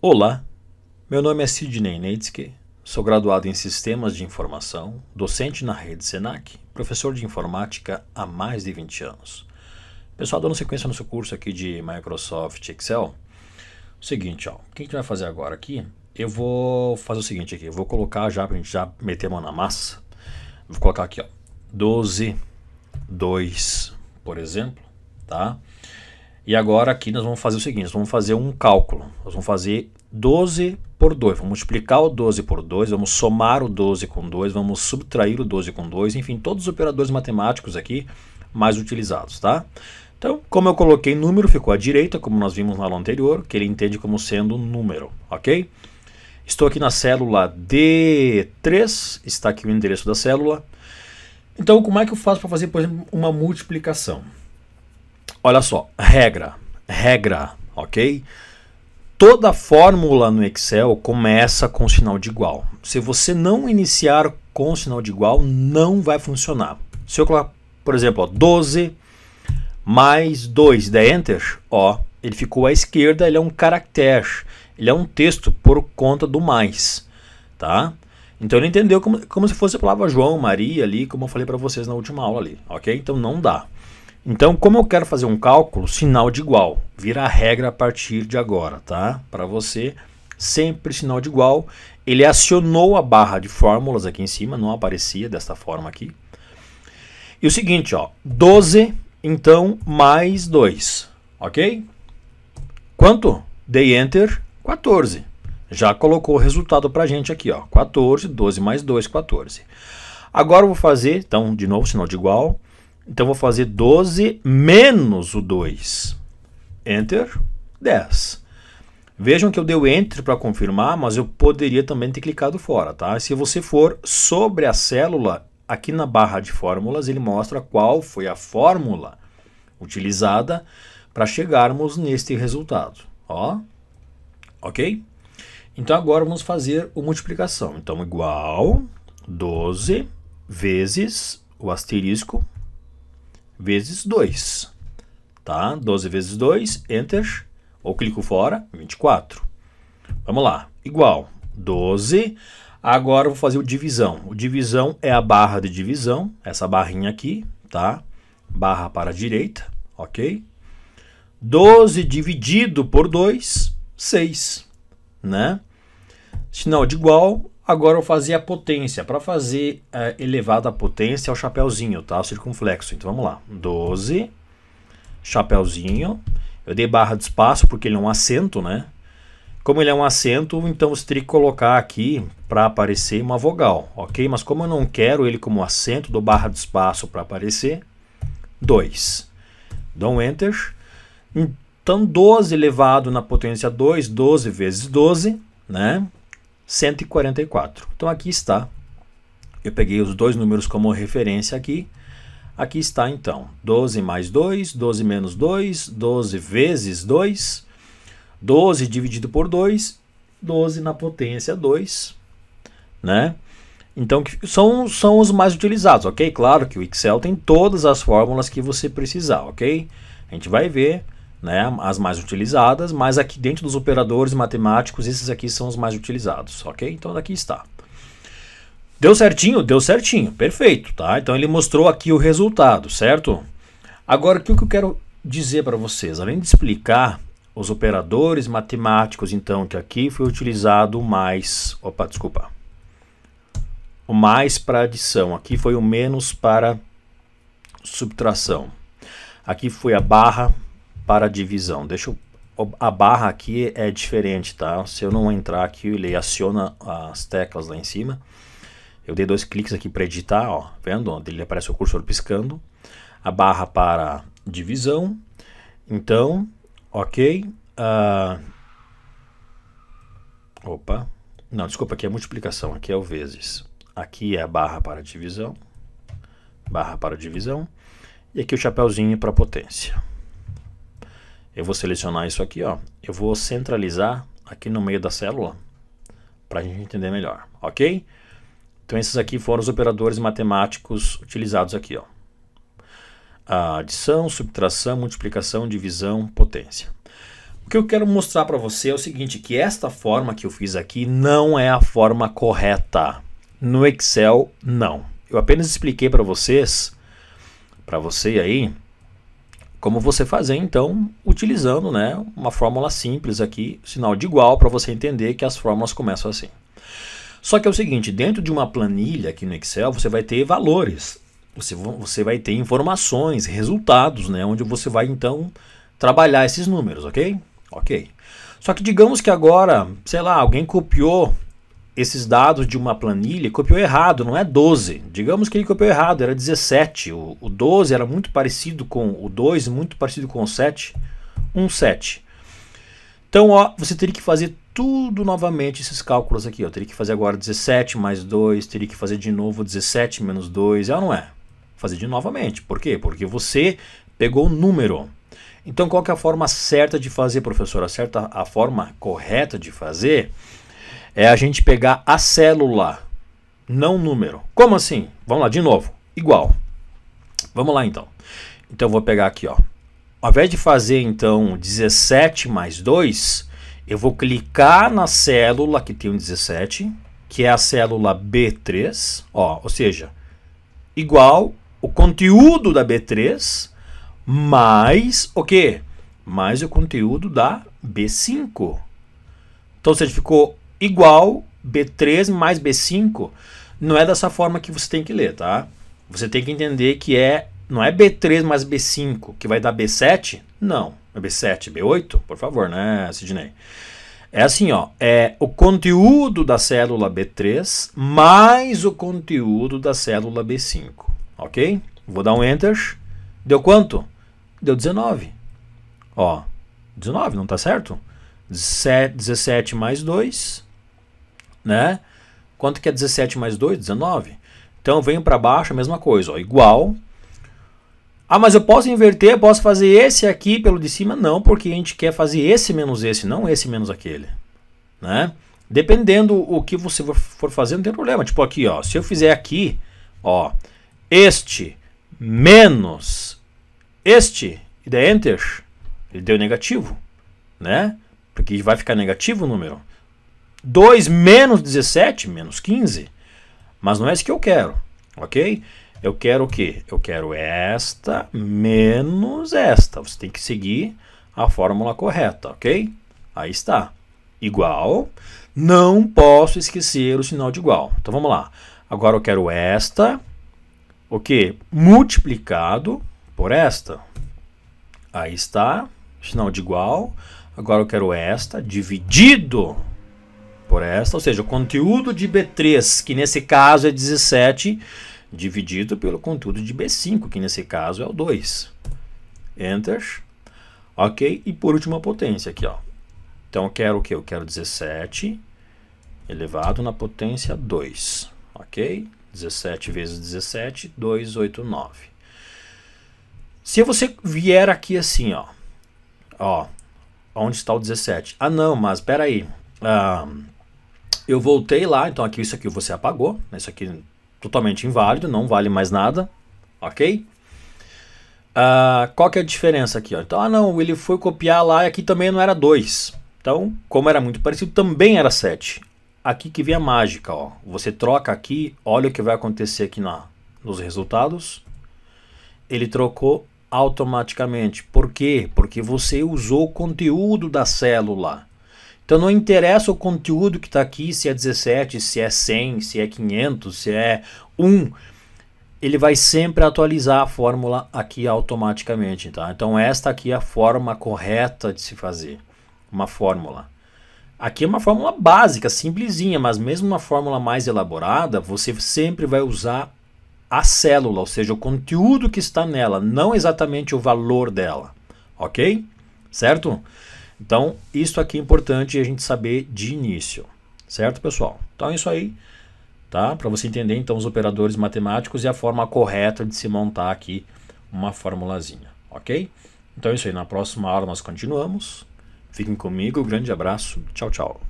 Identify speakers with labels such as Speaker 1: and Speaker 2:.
Speaker 1: Olá, meu nome é Sidney Neitzke, sou graduado em Sistemas de Informação, docente na rede SENAC, professor de informática há mais de 20 anos. Pessoal, dando sequência no nosso curso aqui de Microsoft Excel, o seguinte, ó, o que a gente vai fazer agora aqui? Eu vou fazer o seguinte aqui, eu vou colocar já para a gente já meter a mão na massa. Vou colocar aqui, ó, 12, 2, por exemplo, tá? E agora aqui nós vamos fazer o seguinte, vamos fazer um cálculo. Nós vamos fazer 12 por 2, vamos multiplicar o 12 por 2, vamos somar o 12 com 2, vamos subtrair o 12 com 2, enfim, todos os operadores matemáticos aqui mais utilizados, tá? Então, como eu coloquei número, ficou à direita, como nós vimos na aula anterior, que ele entende como sendo um número, ok? Estou aqui na célula D3, está aqui o endereço da célula. Então, como é que eu faço para fazer, por exemplo, uma multiplicação? Olha só, regra, regra, ok? Toda fórmula no Excel começa com sinal de igual. Se você não iniciar com sinal de igual, não vai funcionar. Se eu colocar, por exemplo, ó, 12 mais 2, der Enter, ó, ele ficou à esquerda, ele é um caractere, ele é um texto por conta do mais, tá? Então ele entendeu como, como se fosse a palavra João, Maria ali, como eu falei para vocês na última aula ali, ok? Então não dá. Então, como eu quero fazer um cálculo, sinal de igual, vira a regra a partir de agora, tá? Para você, sempre sinal de igual. Ele acionou a barra de fórmulas aqui em cima, não aparecia desta forma aqui. E o seguinte, ó, 12, então, mais 2, ok? Quanto? Dei Enter, 14. Já colocou o resultado para gente aqui, ó, 14, 12 mais 2, 14. Agora eu vou fazer, então, de novo, sinal de igual, então vou fazer 12 menos o 2. Enter, 10. Vejam que eu dei o Enter para confirmar, mas eu poderia também ter clicado fora, tá? Se você for sobre a célula, aqui na barra de fórmulas, ele mostra qual foi a fórmula utilizada para chegarmos neste resultado, ó. Ok? Então agora vamos fazer a multiplicação. Então igual 12 vezes o asterisco vezes 2. Tá? 12 vezes 2, Enter, ou clico fora, 24. Vamos lá, igual, 12. Agora vou fazer o divisão. O divisão é a barra de divisão, essa barrinha aqui, tá? Barra para a direita, ok? 12 dividido por 2, 6, né? Sinal é de igual, Agora eu fazia a potência. Para fazer é, elevada a potência é o chapéuzinho, tá? O circunflexo. Então vamos lá. 12, chapéuzinho. Eu dei barra de espaço porque ele é um acento, né? Como ele é um acento, então você teria que colocar aqui para aparecer uma vogal, ok? Mas como eu não quero ele como acento, dou barra de espaço para aparecer. 2. Dou um Enter. Então, 12 elevado na potência 2, 12 vezes 12, né? 144. Então aqui está. Eu peguei os dois números como referência aqui. Aqui está então 12 mais 2, 12 menos 2, 12 vezes 2, 12 dividido por 2, 12 na potência 2, né? Então são, são os mais utilizados, ok? Claro que o Excel tem todas as fórmulas que você precisar, ok? A gente vai ver né, as mais utilizadas, mas aqui dentro dos operadores matemáticos, esses aqui são os mais utilizados, ok? Então daqui está. Deu certinho? Deu certinho, perfeito, tá? Então ele mostrou aqui o resultado, certo? Agora, o que eu quero dizer para vocês? Além de explicar os operadores matemáticos, então, que aqui foi utilizado o mais... Opa, desculpa. O mais para adição, aqui foi o menos para subtração. Aqui foi a barra para divisão. Deixa eu, a barra aqui é diferente, tá? Se eu não entrar aqui, ele aciona as teclas lá em cima. Eu dei dois cliques aqui para editar, ó, vendo? Onde ele aparece o cursor piscando. A barra para divisão. Então, ok. Uh... Opa. Não, desculpa, aqui é multiplicação, aqui é o vezes. Aqui é a barra para divisão. Barra para divisão. E aqui o chapéuzinho para potência. Eu vou selecionar isso aqui, ó. Eu vou centralizar aqui no meio da célula para a gente entender melhor, ok? Então esses aqui foram os operadores matemáticos utilizados aqui, ó. A adição, subtração, multiplicação, divisão, potência. O que eu quero mostrar para você é o seguinte, que esta forma que eu fiz aqui não é a forma correta. No Excel, não. Eu apenas expliquei para vocês, para você aí, como você fazer então utilizando né, uma fórmula simples aqui, sinal de igual, para você entender que as fórmulas começam assim. Só que é o seguinte, dentro de uma planilha aqui no Excel, você vai ter valores, você, você vai ter informações, resultados, né, onde você vai então trabalhar esses números, ok? Ok. Só que digamos que agora, sei lá, alguém copiou esses dados de uma planilha, copiou errado, não é 12. Digamos que ele copiou errado, era 17. O, o 12 era muito parecido com o 2, muito parecido com o 7, 1, 7. Então, ó, você teria que fazer tudo novamente esses cálculos aqui. Eu teria que fazer agora 17 mais 2, teria que fazer de novo 17 menos 2, é ou não é. Fazer de novamente. Por quê? Porque você pegou o número. Então, qual é a forma certa de fazer, professor? A, certa, a forma correta de fazer é a gente pegar a célula, não o número. Como assim? Vamos lá, de novo. Igual. Vamos lá então. Então eu vou pegar aqui, ó. Ao invés de fazer então 17 mais 2, eu vou clicar na célula que tem um 17, que é a célula B3, ó, ou seja, igual o conteúdo da B3 mais o quê? Mais o conteúdo da B5. Então, certificou igual B3 mais B5, não é dessa forma que você tem que ler, tá? Você tem que entender que é não é B3 mais B5 que vai dar B7? Não. É B7, B8? Por favor, né, Sidney? É assim, ó, é o conteúdo da célula B3 mais o conteúdo da célula B5, ok? Vou dar um Enter. Deu quanto? Deu 19. Ó, 19, não tá certo? 17, mais 2, né? Quanto que é 17 mais 2? 19. Então eu venho para baixo, a mesma coisa, ó, igual. Ah, mas eu posso inverter, posso fazer esse aqui pelo de cima? Não, porque a gente quer fazer esse menos esse, não esse menos aquele, né? Dependendo o que você for fazer, não tem problema. Tipo aqui, ó, se eu fizer aqui, ó, este menos este e der enter, ele deu negativo, né? Porque vai ficar negativo o número. 2 menos 17, menos 15. Mas não é isso que eu quero, ok? Eu quero o quê? Eu quero esta menos esta. Você tem que seguir a fórmula correta, ok? Aí está. Igual. Não posso esquecer o sinal de igual. Então vamos lá. Agora eu quero esta, o quê? Multiplicado por esta. Aí está. Sinal de igual. Agora eu quero esta dividido por esta, ou seja, o conteúdo de B3, que nesse caso é 17, dividido pelo conteúdo de B5, que nesse caso é o 2. Enter. Ok, e por último a potência aqui, ó. Então eu quero o que? Eu quero 17 elevado na potência 2, ok? 17 vezes 17, 289. Se você vier aqui assim, ó, ó, onde está o 17? Ah, não, mas peraí. Ah, eu voltei lá, então aqui isso aqui você apagou, né? isso aqui totalmente inválido, não vale mais nada, ok? Uh, qual que é a diferença aqui? Ó? Então, ah não, ele foi copiar lá e aqui também não era 2. Então, como era muito parecido, também era 7. Aqui que vem a mágica, ó. Você troca aqui, olha o que vai acontecer aqui na, nos resultados. Ele trocou automaticamente. Por quê? Porque você usou o conteúdo da célula. Então não interessa o conteúdo que está aqui, se é 17, se é 100, se é 500, se é 1. Ele vai sempre atualizar a fórmula aqui automaticamente, tá? Então esta aqui é a forma correta de se fazer uma fórmula. Aqui é uma fórmula básica, simplesinha, mas mesmo uma fórmula mais elaborada, você sempre vai usar a célula, ou seja, o conteúdo que está nela, não exatamente o valor dela, ok? Certo? Então, isso aqui é importante a gente saber de início, certo, pessoal? Então, é isso aí, tá? Para você entender, então, os operadores matemáticos e a forma correta de se montar aqui uma formulazinha, ok? Então, é isso aí. Na próxima aula nós continuamos. Fiquem comigo, grande abraço, tchau, tchau.